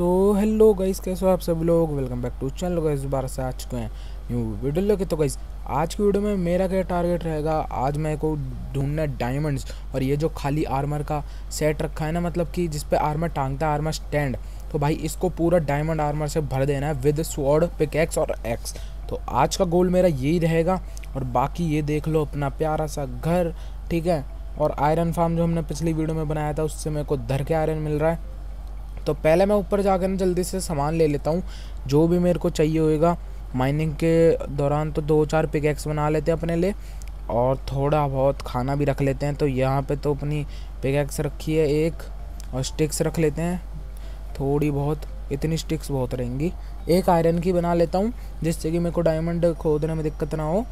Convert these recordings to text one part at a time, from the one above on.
so hello guys कैसे हो आप सब लोग welcome back to channel guys दोबारा से आ चुके हैं न्यू वीडियो लेके तो गाइस आज की वीडियो में मेरा क्या टारगेट रहेगा आज मैं को ढूंढना है डायमंड्स और ये जो खाली आर्मर का सेट रखा है ना मतलब कि जिस पे आर्मर टांगता है आर्मर स्टैंड तो भाई इसको पूरा डायमंड आर्मर से भर देना है विद स्वॉर्ड पिकैक्स और एक्स तो आज का गोल मेरा यही रहेगा और बाकी ये देख लो अपना प्यारा सा घर ठीक है और आयरन फार्म जो हमने पिछली वीडियो में बनाया था उससे मेरे को धर के आयरन मिल रहा है तो पहले मैं ऊपर जाकर ना जल्दी से सामान ले लेता हूँ जो भी मेरे को चाहिए होएगा माइनिंग के दौरान तो दो चार पिकैक्स बना लेते हैं अपने लिए और थोड़ा बहुत खाना भी रख लेते हैं तो यहाँ पे तो अपनी पिकैक्स रखी है एक और स्टिक्स रख लेते हैं थोड़ी बहुत इतनी स्टिक्स बहुत रहेंगी एक आयरन की बना लेता हूँ जिससे कि मेरे को डायमंड खोदने में दिक्कत ना हो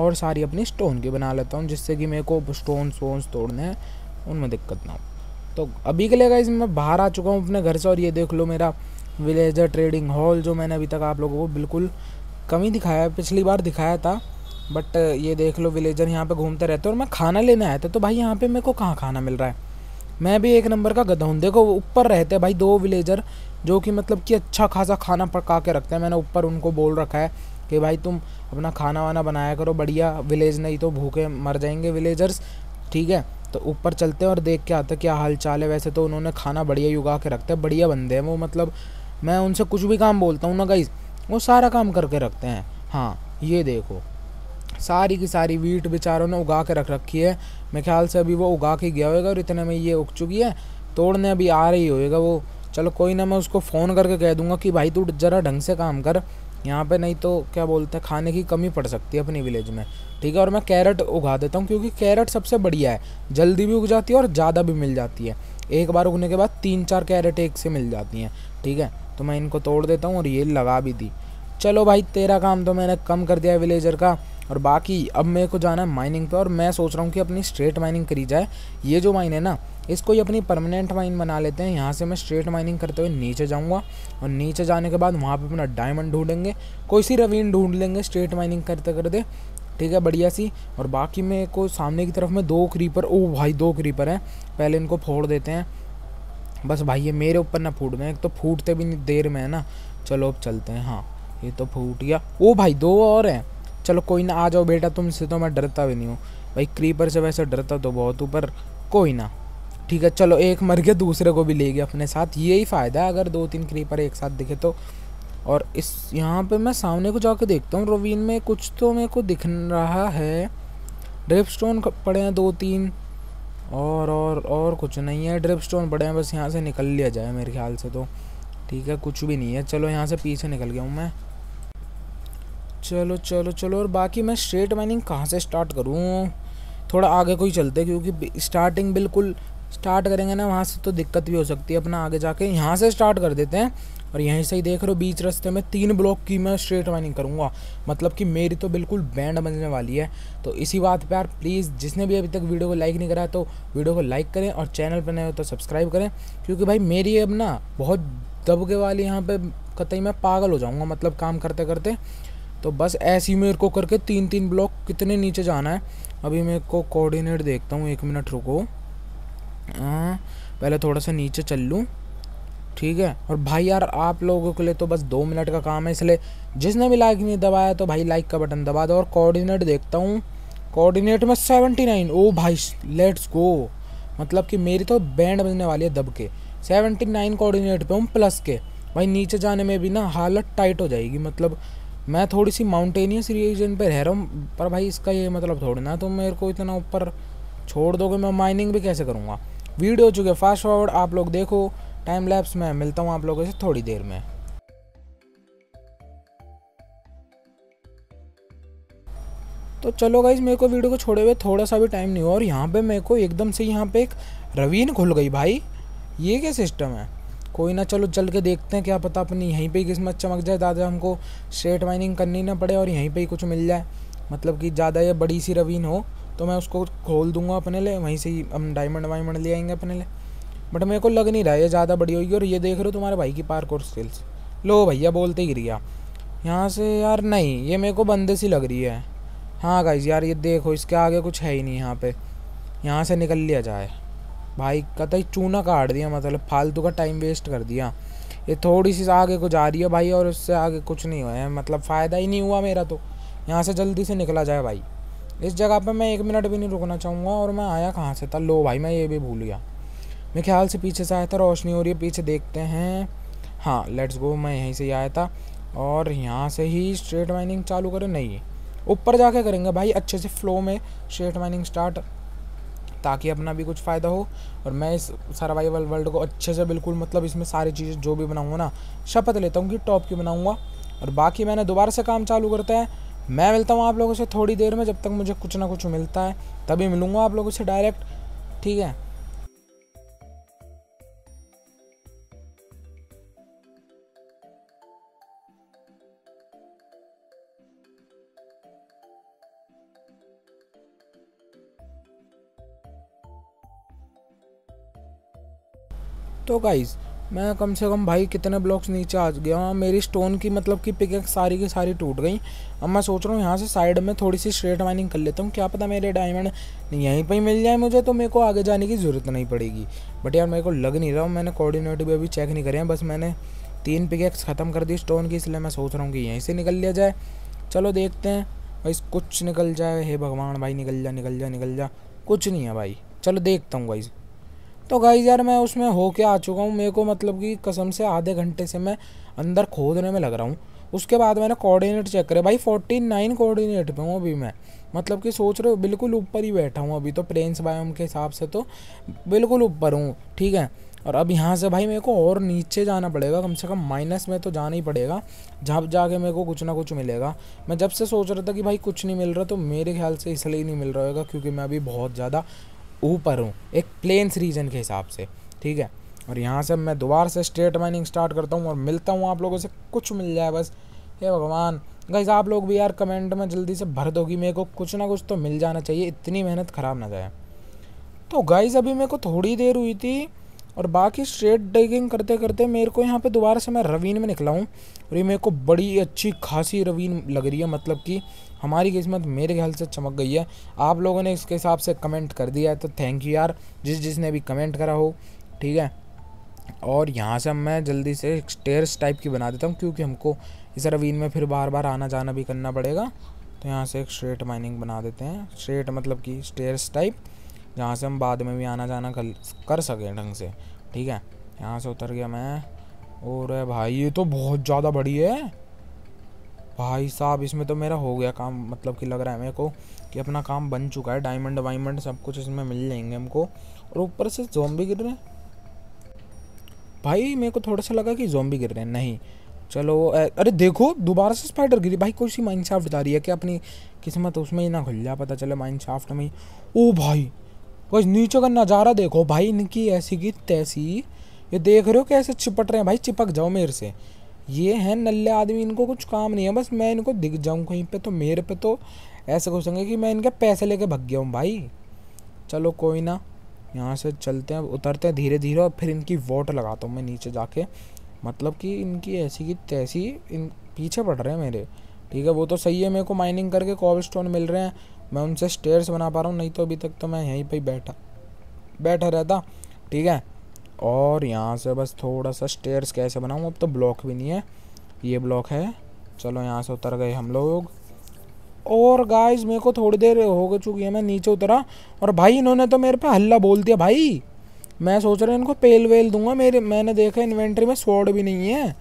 और सारी अपनी स्टोन की बना लेता हूँ जिससे कि मेरे को स्टोन स्टोन्स तोड़ने हैं उनमें दिक्कत ना हो तो अभी के लिए गाइज मैं बाहर आ चुका हूँ अपने घर से और ये देख लो मेरा विलेजर ट्रेडिंग हॉल जो मैंने अभी तक आप लोगों को बिल्कुल कम ही दिखाया पिछली बार दिखाया था बट uh, ये देख लो विलेजर यहाँ पे घूमते रहते और मैं खाना लेने आया था तो भाई यहाँ पे मेरे को कहाँ खाना मिल रहा है मैं भी एक नंबर का गधा हूँ देखो ऊपर रहते भाई दो विलेजर जो कि मतलब कि अच्छा खासा खाना पका के रखते हैं मैंने ऊपर उनको बोल रखा है कि भाई तुम अपना खाना वाना बनाया करो बढ़िया विलेज नहीं तो भूखे मर जाएंगे विलेजर्स ठीक है तो ऊपर चलते हैं और देख के आते हैं क्या हाल चाल है वैसे तो उन्होंने खाना बढ़िया ही उगा के रखते हैं बढ़िया बंदे हैं वो मतलब मैं उनसे कुछ भी काम बोलता हूँ ना गाइज वो सारा काम करके रखते हैं हाँ ये देखो सारी की सारी वीट बेचारों ने उगा के रख रखी है मेरे ख्याल से अभी वो उगा के गया होगा और इतने में ये उग चुकी है तोड़ने अभी आ रही होएगा वो चलो कोई ना मैं उसको फ़ोन करके कह दूंगा कि भाई तू जरा ढंग से काम कर यहाँ पे नहीं तो क्या बोलते हैं खाने की कमी पड़ सकती है अपनी विलेज में ठीक है और मैं कैरेट उगा देता हूँ क्योंकि कैरेट सबसे बढ़िया है जल्दी भी उग जाती है और ज़्यादा भी मिल जाती है एक बार उगने के बाद तीन चार कैरेट एक से मिल जाती हैं ठीक है तो मैं इनको तोड़ देता हूँ और ये लगा भी दी चलो भाई तेरा काम तो मैंने कम कर दिया विलेजर का और बाकी अब मेरे को जाना है माइनिंग पे और मैं सोच रहा हूँ कि अपनी स्ट्रेट माइनिंग करी जाए ये जो माइन है ना इसको ही अपनी परमानेंट माइन बना लेते हैं यहाँ से मैं स्ट्रेट माइनिंग करते हुए नीचे जाऊँगा और नीचे जाने के बाद वहाँ पर अपना डायमंड ढूंढेंगे कोई सी रवीन ढूंढ लेंगे स्ट्रेट माइनिंग करते करते ठीक है बढ़िया सी और बाकी मेरे को सामने की तरफ में दो क्रीपर ओ भाई दो क्रीपर हैं पहले इनको फोड़ देते हैं बस भाई ये मेरे ऊपर ना फूट गए एक तो फूटते भी नहीं देर में है ना चलो अब चलते हैं हाँ ये तो फूट गया ओ भाई दो और हैं चलो कोई ना आ जाओ बेटा तुमसे तो मैं डरता भी नहीं हूँ भाई क्रीपर से वैसे डरता तो बहुत ऊपर कोई ना ठीक है चलो एक मर गया दूसरे को भी ले गया अपने साथ यही फ़ायदा है अगर दो तीन क्रीपर एक साथ दिखे तो और इस यहाँ पे मैं सामने को जाके देखता हूँ रोवीन में कुछ तो मेरे को दिख रहा है ड्रिप स्टोन पड़े हैं दो तीन और और और कुछ नहीं है ड्रिप स्टोन पड़े हैं बस यहाँ से निकल लिया जाए मेरे ख्याल से तो ठीक है कुछ भी नहीं है चलो यहाँ से पीछे निकल गया हूँ मैं चलो चलो चलो और बाकी मैं स्ट्रेट माइनिंग कहाँ से स्टार्ट करूँ थोड़ा आगे को ही चलते क्योंकि स्टार्टिंग बिल्कुल स्टार्ट करेंगे ना वहाँ से तो दिक्कत भी हो सकती है अपना आगे जाके यहाँ से स्टार्ट कर देते हैं और यहीं से ही देख रहे हो बीच रास्ते में तीन ब्लॉक की मैं स्ट्रेट माइनिंग करूँगा मतलब कि मेरी तो बिल्कुल बैंड बनने वाली है तो इसी बात पर यार प्लीज़ जिसने भी अभी तक वीडियो को लाइक नहीं करा तो वीडियो को लाइक करें और चैनल पर नए हो तो सब्सक्राइब करें क्योंकि भाई मेरी अब ना बहुत दबके वाली यहाँ पर कतई मैं पागल हो जाऊँगा मतलब काम करते करते तो बस ऐसे ही मेरे को करके तीन तीन ब्लॉक कितने नीचे जाना है अभी मेरे को कोऑर्डिनेट देखता हूँ एक मिनट रुको हाँ पहले थोड़ा सा नीचे चल लूँ ठीक है और भाई यार आप लोगों के लिए तो बस दो मिनट का काम है इसलिए जिसने भी लाइक नहीं दबाया तो भाई लाइक का बटन दबा दो और कोऑर्डिनेट देखता हूँ कोऑर्डिनेट में सेवेंटी नाइन ओ भाई लेट्स गो मतलब कि मेरी तो बैंड बजने वाली है दब के सेवेंटी नाइन कोऑर्डिनेट पे हूँ प्लस के भाई नीचे जाने में भी ना हालत टाइट हो जाएगी मतलब मैं थोड़ी सी माउंटेनियस रीजन पर रह रहा हूँ पर भाई इसका ये मतलब थोड़ी ना तो मेरे को इतना ऊपर छोड़ दोगे मैं माइनिंग भी कैसे करूँगा वीडियो चुके फास्ट फॉरवर्ड आप लोग देखो टाइम लैप्स में मिलता हूँ आप लोगों से थोड़ी देर में तो चलो गाइज मेरे को वीडियो को छोड़े हुए थोड़ा सा भी टाइम नहीं हुआ और यहाँ पे मेरे को एकदम से यहाँ पे एक रवीन खुल गई भाई ये क्या सिस्टम है कोई ना चलो चल के देखते हैं क्या पता अपनी यहीं पे ही किस्मत चमक जाए दादा हमको स्ट्रेट माइनिंग करनी ना पड़े और यहीं पे ही कुछ मिल जाए मतलब कि ज़्यादा ये बड़ी सी रवीन हो तो मैं उसको खोल दूंगा अपने लिए वहीं से ही हम डायमंड वाइमंड ले आएंगे अपने लिए बट मेरे को लग नहीं रहा ये ज़्यादा बड़ी होगी और ये देख रहे हो तुम्हारे भाई की पार्क और स्किल्स लो भैया बोलते ही रिया यहाँ से यार नहीं ये मेरे को बंदे सी लग रही है हाँ गाइज यार ये देखो इसके आगे कुछ है ही नहीं यहाँ पे यहाँ से निकल लिया जाए भाई कतई चूना काट दिया मतलब फालतू का टाइम वेस्ट कर दिया ये थोड़ी सी आगे को जा रही है भाई और उससे आगे कुछ नहीं हुआ है मतलब फ़ायदा ही नहीं हुआ मेरा तो यहाँ से जल्दी से निकला जाए भाई इस जगह पे मैं एक मिनट भी नहीं रुकना चाहूँगा और मैं आया कहाँ से था लो भाई मैं ये भी भूल गया मैं ख्याल से पीछे से आया था रोशनी हो रही है पीछे देखते हैं हाँ लेट्स गो मैं यहीं से ही आया था और यहाँ से ही स्ट्रेट माइनिंग चालू करें नहीं ऊपर जाके करेंगे भाई अच्छे से फ्लो में स्ट्रेट माइनिंग स्टार्ट ताकि अपना भी कुछ फ़ायदा हो और मैं इस सर्वाइवल वर्ल्ड को अच्छे से बिल्कुल मतलब इसमें सारी चीज़ें जो भी बनाऊँगा ना शपथ लेता हूँ कि टॉप की बनाऊँगा और बाकी मैंने दोबारा से काम चालू करता है मैं मिलता हूँ आप लोगों से थोड़ी देर में जब तक मुझे कुछ ना कुछ मिलता है तभी मिलूँगा आप लोगों से डायरेक्ट ठीक है तो गाइज़ मैं कम से कम भाई कितने ब्लॉक्स नीचे आ गया हूँ मेरी स्टोन की मतलब कि पिकेक सारी की सारी टूट गई अब मैं सोच रहा हूँ यहाँ से साइड में थोड़ी सी स्ट्रेट माइनिंग कर लेता हूँ क्या पता मेरे डायमंड यहीं पर ही मिल जाए मुझे तो मेरे को आगे जाने की ज़रूरत नहीं पड़ेगी बट यार मेरे को लग नहीं रहा मैंने कोऑर्डिनेट भी अभी चेक नहीं करे हैं बस मैंने तीन पिकेक्स ख़त्म कर दी स्टोन की इसलिए मैं सोच रहा हूँ कि यहीं से निकल लिया जाए चलो देखते हैं भाई कुछ निकल जाए हे भगवान भाई निकल जा निकल जा निकल जा कुछ नहीं है भाई चलो देखता हूँ भाई तो गाई यार मैं उसमें हो के आ चुका हूँ मेरे को मतलब कि कसम से आधे घंटे से मैं अंदर खोदने में लग रहा हूँ उसके बाद मैंने कोऑर्डिनेट चेक करे भाई फोर्टी नाइन कोऑर्डिनेट पे हूँ अभी मैं मतलब कि सोच रहे हो बिल्कुल ऊपर ही बैठा हूँ अभी तो प्लेन्स बायोम के हिसाब से तो बिल्कुल ऊपर हूँ ठीक है और अब यहाँ से भाई मेरे को और नीचे जाना पड़ेगा कम से कम माइनस में तो जाना ही पड़ेगा जब जाके मेरे को कुछ ना कुछ मिलेगा मैं जब से सोच रहा था कि भाई कुछ नहीं मिल रहा तो मेरे ख्याल से इसलिए नहीं मिल रहा होगा क्योंकि मैं अभी बहुत ज़्यादा ऊपर हूँ एक प्लेन्स रीजन के हिसाब से ठीक है और यहाँ से मैं दोबारा से स्ट्रेट माइनिंग स्टार्ट करता हूँ और मिलता हूँ आप लोगों से कुछ मिल जाए बस हे भगवान गाइज आप लोग भी यार कमेंट में जल्दी से भर दोगी मेरे को कुछ ना कुछ तो मिल जाना चाहिए इतनी मेहनत ख़राब ना जाए तो गाइज अभी मेरे को थोड़ी देर हुई थी और बाकी स्ट्रेट डिगिंग करते करते मेरे को यहाँ पे दोबारा से मैं रवीन में निकला हूँ और ये मेरे को बड़ी अच्छी खासी रवीन लग रही है मतलब कि हमारी किस्मत मेरे ख्याल से चमक गई है आप लोगों ने इसके हिसाब से कमेंट कर दिया है तो थैंक यू यार जिस जिसने भी कमेंट करा हो ठीक है और यहाँ से मैं जल्दी से स्टेयर्स टाइप की बना देता हूँ क्योंकि हमको इस रवीन में फिर बार बार आना जाना भी करना पड़ेगा तो यहाँ से एक स्ट्रेट माइनिंग बना देते हैं स्ट्रेट मतलब कि स्टेयर्स टाइप जहाँ से हम बाद में भी आना जाना कर कर सकें ढंग से ठीक है यहाँ से उतर गया मैं और भाई ये तो बहुत ज़्यादा बड़ी है भाई साहब इसमें तो मेरा हो गया काम मतलब कि लग रहा है मेरे को कि अपना काम बन चुका है डायमंड वाइमंड सब कुछ इसमें मिल जाएंगे हमको और ऊपर से जोम्बी गिर रहे हैं भाई मेरे को थोड़ा सा लगा कि जोम्बी गिर रहे हैं नहीं चलो अरे देखो दोबारा से स्पाइडर गिरी भाई कोई सी माइंड शाफ्ट जा रही है कि अपनी किस्मत उसमें ही ना खुल जाए पता चले माइंड शाफ्ट में ओ भाई बस नीचे का नज़ारा देखो भाई इनकी ऐसी की तैसी ये देख रहे हो कैसे चिपट रहे हैं भाई चिपक जाओ मेरे से ये हैं नल्ले आदमी इनको कुछ काम नहीं है बस मैं इनको दिख जाऊँ कहीं पे तो मेरे पे तो ऐसे घुसेंगे कि मैं इनके पैसे लेके भग गया हूँ भाई चलो कोई ना यहाँ से चलते हैं उतरते हैं धीरे धीरे और फिर इनकी वोट लगाता हूँ मैं नीचे जाके मतलब कि इनकी ऐसी की तैसी इन पीछे पड़ रहे हैं मेरे ठीक है वो तो सही है मेरे को माइनिंग करके कॉबल स्टोन मिल रहे हैं मैं उनसे स्टेयर्स बना पा रहा हूँ नहीं तो अभी तक तो मैं यहीं पर बैठा बैठा रहता ठीक है और यहाँ से बस थोड़ा सा स्टेयर्स कैसे बनाऊँ अब तो ब्लॉक भी नहीं है ये ब्लॉक है चलो यहाँ से उतर गए हम लोग और गाइस मेरे को थोड़ी देर हो गई चुकी है मैं नीचे उतरा और भाई इन्होंने तो मेरे पे हल्ला बोल दिया भाई मैं सोच रहा इनको पेल वेल दूंगा मेरे मैंने देखा इन्वेंट्री में स्वॉर्ड भी नहीं है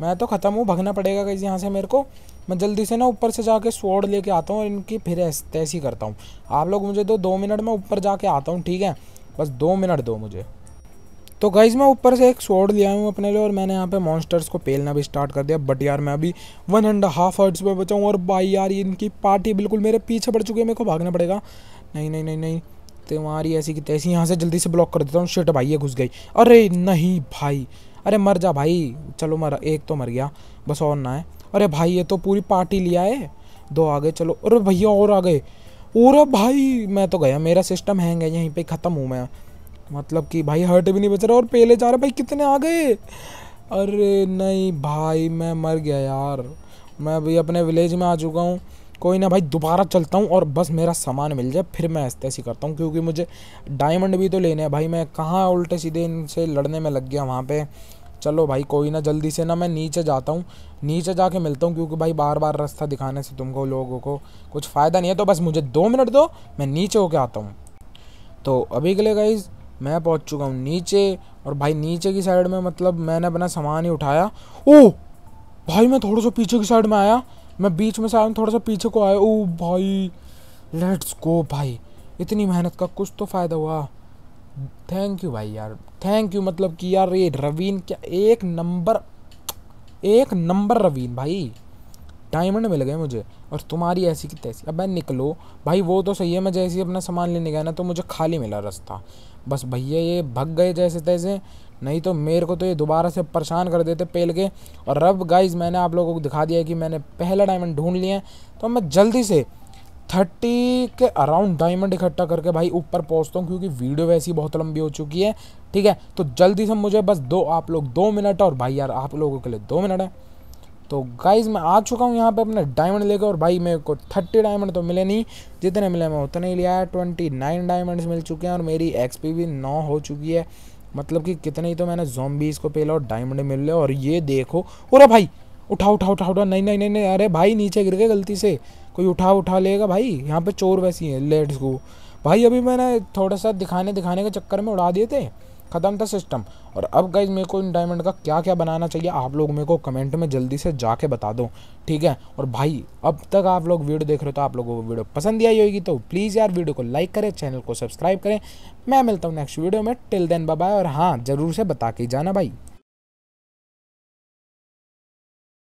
मैं तो ख़त्म हूँ भगना पड़ेगा गाइस यहाँ से मेरे को मैं जल्दी से ना ऊपर से जाके स्वॉर्ड लेके आता हूँ और इनकी फिर तैसी करता हूँ आप लोग मुझे दो दो मिनट में ऊपर जाके आता हूँ ठीक है बस दो मिनट दो मुझे तो गाइज मैं ऊपर से एक स्वॉर्ड लिया हूँ अपने लिए और मैंने यहाँ पे मॉन्स्टर्स को पेलना भी स्टार्ट कर दिया बट यार मैं अभी वन एंड हाफ हर्ट्स पे बचाऊँ और भाई यार इनकी पार्टी बिल्कुल मेरे पीछे पड़ चुकी है मेरे को भागना पड़ेगा नहीं नहीं नहीं नहीं तो रही ऐसी की तैसी यहाँ से जल्दी से ब्लॉक कर देता हूँ शर्ट भाई ये घुस गई अरे नहीं भाई अरे मर जा भाई चलो मर एक तो मर गया बस और ना है अरे भाई ये तो पूरी पार्टी लिया है दो आ गए चलो अरे भैया और आ गए और भाई मैं तो गया मेरा सिस्टम हैंग है यहीं पे ख़त्म हूँ मैं मतलब कि भाई हर्ट भी नहीं बच रहा और पहले जा रहा भाई कितने आ गए अरे नहीं भाई मैं मर गया यार मैं अभी अपने विलेज में आ चुका हूँ कोई ना भाई दोबारा चलता हूँ और बस मेरा सामान मिल जाए फिर मैं ऐसे ऐसी करता हूँ क्योंकि मुझे डायमंड भी तो लेने हैं भाई मैं कहाँ उल्टे सीधे इनसे लड़ने में लग गया वहाँ पे चलो भाई कोई ना जल्दी से ना मैं नीचे जाता हूँ नीचे जाके मिलता हूँ क्योंकि भाई बार बार रास्ता दिखाने से तुमको लोगों को कुछ फ़ायदा नहीं है तो बस मुझे दो मिनट दो मैं नीचे होके आता हूँ तो अभी के लिए गाइज़ मैं पहुंच चुका हूँ नीचे और भाई नीचे की साइड में मतलब मैंने अपना सामान ही उठाया ओ भाई मैं थोड़ा सा पीछे की साइड में आया मैं बीच में से थोड़ा सा पीछे को आया ओ भाई लेट्स गो भाई इतनी मेहनत का कुछ तो फ़ायदा हुआ थैंक यू भाई यार थैंक यू मतलब कि यार ये रवीन क्या एक नंबर एक नंबर रवीन भाई डायमंड मिल गए मुझे और तुम्हारी ऐसी की तैसी अब मैं निकलो भाई वो तो सही है मैं जैसे अपना सामान लेने गया ना तो मुझे खाली मिला रास्ता बस भैया ये भग गए जैसे तैसे नहीं तो मेरे को तो ये दोबारा से परेशान कर देते पेल के और रब गाइज मैंने आप लोगों को दिखा दिया कि मैंने पहला डायमंड ढूंढ लिया है तो मैं जल्दी से थर्टी के अराउंड डायमंड इकट्ठा करके भाई ऊपर पहुंचता हूँ क्योंकि वीडियो वैसी बहुत लंबी हो चुकी है ठीक है तो जल्दी से मुझे बस दो आप लोग दो मिनट और भाई यार आप लोगों के लिए दो मिनट है तो गाइज मैं आ चुका हूँ यहाँ पे अपने डायमंड लेकर और भाई मेरे को थर्टी डायमंड तो मिले नहीं जितने मिले मैं उतने ही लिया है ट्वेंटी नाइन डायमंड मिल चुके हैं और मेरी एक्सपी भी नौ हो चुकी है मतलब कि कितने ही तो मैंने जोम्बीज को पेला और डायमंड मिल लिया और ये देखो अरे भाई उठा उठा उठा उठा नहीं नहीं नहीं नहीं अरे भाई नीचे गिर गए गलती से कोई उठा उठा लेगा भाई यहाँ पे चोर वैसी है लेट्स गो भाई अभी मैंने थोड़ा सा दिखाने दिखाने के चक्कर में उड़ा दिए थे ख़त्म था सिस्टम और अब गाइज मेरे को इन डायमंड का क्या क्या बनाना चाहिए आप लोग मेरे को कमेंट में जल्दी से जाके बता दो ठीक है और भाई अब तक आप लोग वीडियो देख रहे हो तो आप लोगों को वीडियो पसंद आई होगी तो प्लीज़ यार वीडियो को लाइक करें चैनल को सब्सक्राइब करें मैं मिलता हूँ नेक्स्ट वीडियो में टिल देन बाय और हाँ ज़रूर से बता के जाना भाई